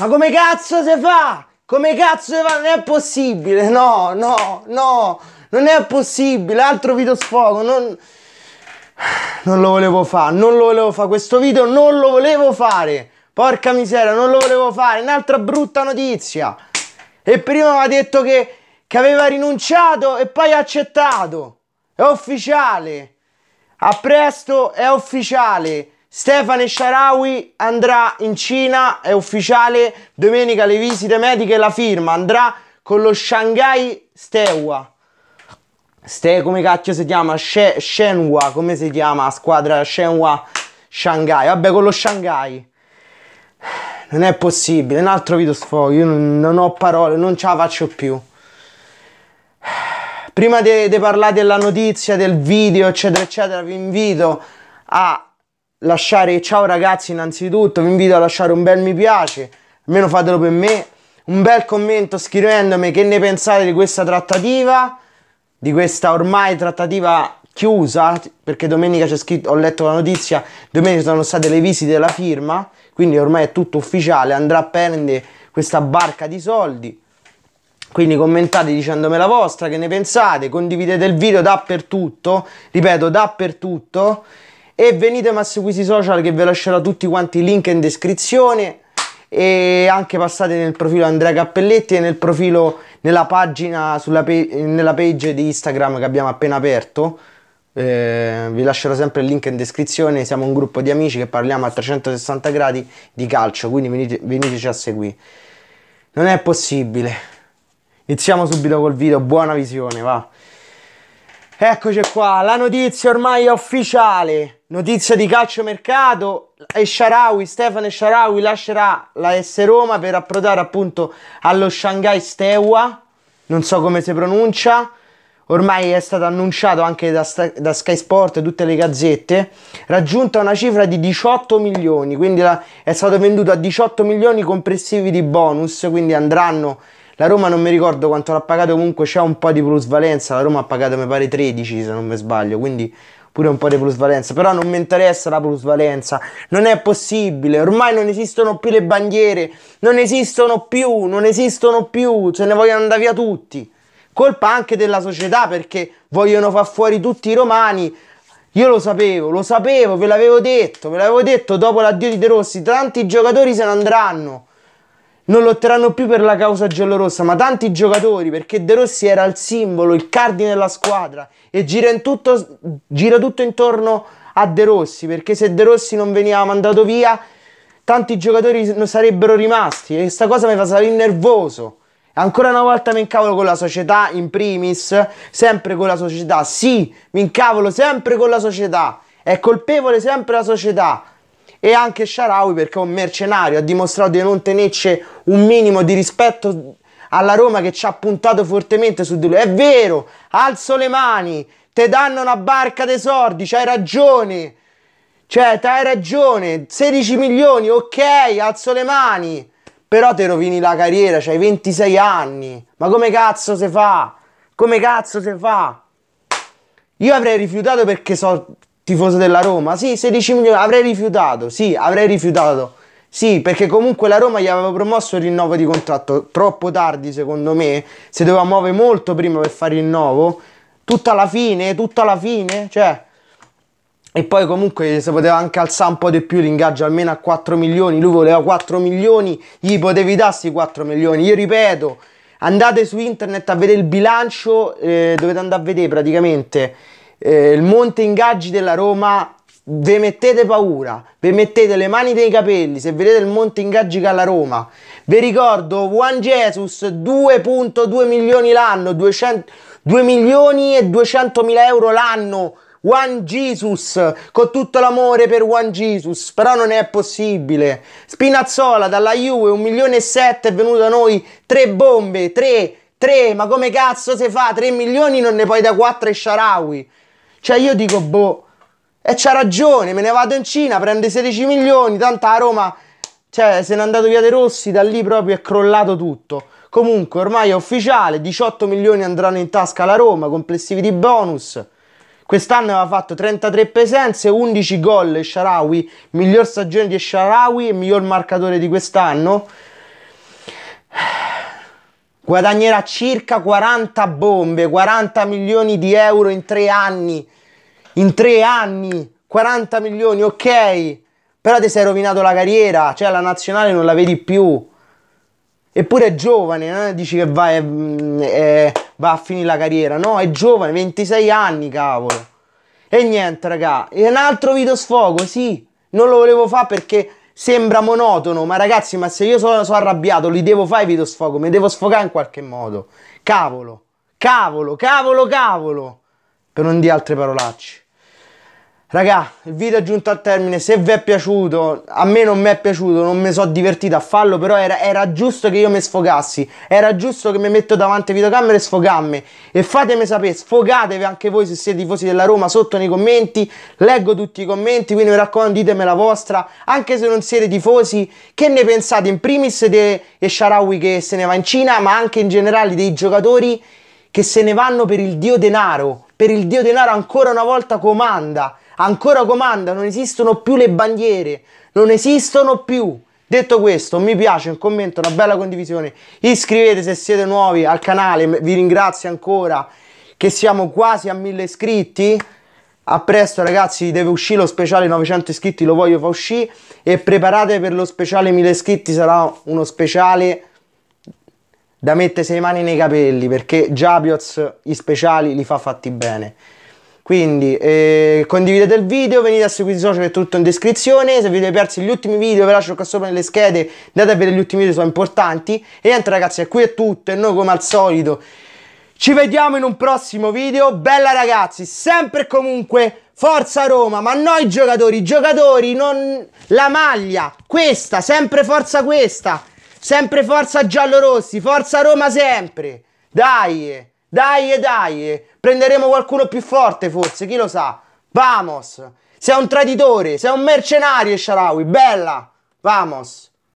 Ma come cazzo si fa? Come cazzo si fa? Non è possibile, no, no, no, non è possibile, altro video sfogo, non... Non lo volevo fare, non lo volevo fare, questo video non lo volevo fare. Porca miseria, non lo volevo fare, un'altra brutta notizia. E prima mi ha detto che, che aveva rinunciato e poi ha accettato. È ufficiale. A presto è ufficiale. Stefano Sharawi andrà in Cina, è ufficiale, domenica le visite mediche e la firma, andrà con lo Shanghai Steaua. Ste, come cacchio si chiama? She, Shenhua, come si chiama la squadra Shenhua Shanghai? Vabbè, con lo Shanghai. Non è possibile, un altro video sfogo, io non, non ho parole, non ce la faccio più prima di parlare della notizia, del video, eccetera, eccetera, vi invito a lasciare ciao ragazzi innanzitutto, vi invito a lasciare un bel mi piace, almeno fatelo per me, un bel commento scrivendomi che ne pensate di questa trattativa, di questa ormai trattativa chiusa, perché domenica c'è scritto, ho letto la notizia, domenica sono state le visite della firma, quindi ormai è tutto ufficiale, andrà a prendere questa barca di soldi. Quindi commentate dicendomi la vostra, che ne pensate, condividete il video dappertutto, ripeto dappertutto e venite a sui social che vi lascerò tutti quanti i link in descrizione e anche passate nel profilo Andrea Cappelletti e nel profilo nella pagina sulla pe- nella page di Instagram che abbiamo appena aperto eh, vi lascerò sempre il link in descrizione siamo un gruppo di amici che parliamo a 360 gradi di calcio quindi venite, veniteci a seguire non è possibile iniziamo subito col video buona visione va Eccoci qua, la notizia ormai è ufficiale. Notizia di calciomercato. E Sharawi, Stefano Sharawi lascerà la S Roma per approdare appunto allo Shanghai Stewa. Non so come si pronuncia. Ormai è stato annunciato anche da, da Sky Sport e tutte le gazzette. Raggiunta una cifra di 18 milioni. Quindi la, è stato venduto a 18 milioni complessivi di bonus. Quindi andranno la Roma non mi ricordo quanto l'ha pagato, comunque c'è un po' di plusvalenza, la Roma ha pagato mi pare 13 se non mi sbaglio, quindi pure un po' di plusvalenza, però non mi interessa la plusvalenza, non è possibile, ormai non esistono più le bandiere, non esistono più, non esistono più, se ne vogliono andare via tutti. Colpa anche della società perché vogliono far fuori tutti i romani. Io lo sapevo, lo sapevo, ve l'avevo detto, ve l'avevo detto dopo l'addio di De Rossi, tanti giocatori se ne andranno non lotteranno più per la causa giallorossa, ma tanti giocatori, perché De Rossi era il simbolo, il cardine della squadra e gira, tutto, gira tutto intorno a De Rossi, perché se De Rossi non veniva mandato via, tanti giocatori non sarebbero rimasti e questa cosa mi fa salire nervoso. Ancora una volta mi incavolo con la società in primis, sempre con la società, sì, mi incavolo sempre con la società, è colpevole sempre la società, e anche Sharawi perché è un mercenario, ha dimostrato di non tenerci un minimo di rispetto alla Roma che ci ha puntato fortemente su di lui. È vero, alzo le mani, te danno una barca dei sordi, c'hai ragione. Cioè, hai ragione, 16 milioni, ok, alzo le mani. Però te rovini la carriera, c'hai 26 anni. Ma come cazzo si fa? Come cazzo si fa? Io avrei rifiutato perché so tifoso della Roma, sì, 16 milioni, avrei rifiutato, sì, avrei rifiutato. Sì, perché comunque la Roma gli aveva promosso il rinnovo di contratto troppo tardi, secondo me. Si doveva muovere molto prima per fare il rinnovo. Tutta la fine, tutta la fine, cioè. E poi comunque si poteva anche alzare un po' di più l'ingaggio, almeno a 4 milioni. Lui voleva 4 milioni, gli potevi darsi 4 milioni. Io ripeto, andate su internet a vedere il bilancio, eh, dovete andare a vedere praticamente eh, il monte ingaggi della Roma ve mettete paura, ve mettete le mani nei capelli se vedete il monte ingaggi che ha la Roma. Vi ricordo Juan Jesus 2.2 milioni l'anno, 2 milioni e 200 mila euro l'anno. Juan Jesus, con tutto l'amore per Juan Jesus, però non è possibile. Spinazzola dalla Juve 1 milione e 7 è venuto da noi, 3 bombe, 3, 3, ma come cazzo si fa? 3 milioni non ne puoi da 4 e Sharawi. Cioè io dico, boh, e c'ha ragione, me ne vado in Cina, prende 16 milioni, tanto a Roma, cioè se n'è andato via De Rossi, da lì proprio è crollato tutto. Comunque ormai è ufficiale, 18 milioni andranno in tasca alla Roma, complessivi di bonus. Quest'anno aveva fatto 33 presenze, 11 gol Sharawi, miglior stagione di Sharawi e miglior marcatore di quest'anno. Guadagnerà circa 40 bombe, 40 milioni di euro in tre anni in tre anni 40 milioni, ok, però ti sei rovinato la carriera, cioè la nazionale non la vedi più. Eppure è giovane, eh? dici che va, è, è, va a finire la carriera, no, è giovane, 26 anni, cavolo. E niente, raga, è un altro video sfogo, sì, non lo volevo fare perché sembra monotono, ma ragazzi, ma se io sono, sono arrabbiato, li devo fare i video sfogo, mi devo sfogare in qualche modo. Cavolo, cavolo, cavolo, cavolo, per non dire altre parolacce. Raga, il video è giunto al termine, se vi è piaciuto, a me non mi è piaciuto, non mi sono divertito a farlo, però era, era, giusto che io mi sfogassi, era giusto che mi metto davanti videocamera e sfogammi. E fatemi sapere, sfogatevi anche voi se siete tifosi della Roma sotto nei commenti, leggo tutti i commenti, quindi mi raccomando ditemi la vostra, anche se non siete tifosi, che ne pensate in primis di Esharawi che se ne va in Cina, ma anche in generale dei giocatori che se ne vanno per il dio denaro, per il dio denaro ancora una volta comanda ancora comanda, non esistono più le bandiere, non esistono più. Detto questo, mi piace, un commento, una bella condivisione, iscrivetevi se siete nuovi al canale, vi ringrazio ancora che siamo quasi a 1000 iscritti. A presto ragazzi, deve uscire lo speciale 900 iscritti, lo voglio far uscire e preparate per lo speciale 1000 iscritti, sarà uno speciale da mettere le mani nei capelli perché Giapios i speciali li fa fatti bene. Quindi eh, condividete il video, venite a seguire i social, è tutto in descrizione. Se vi avete perso gli ultimi video, ve lascio qua sopra nelle schede, andate a vedere gli ultimi video, sono importanti. E niente ragazzi, qui è tutto e noi come al solito ci vediamo in un prossimo video. Bella ragazzi, sempre e comunque Forza Roma, ma noi giocatori, giocatori, non la maglia, questa, sempre forza questa, sempre forza giallo-rossi, Forza Roma sempre. Dai! Dai e eh, dai, eh. prenderemo qualcuno più forte forse, chi lo sa. Vamos, sei un traditore, sei un mercenario Sharawi, bella, vamos.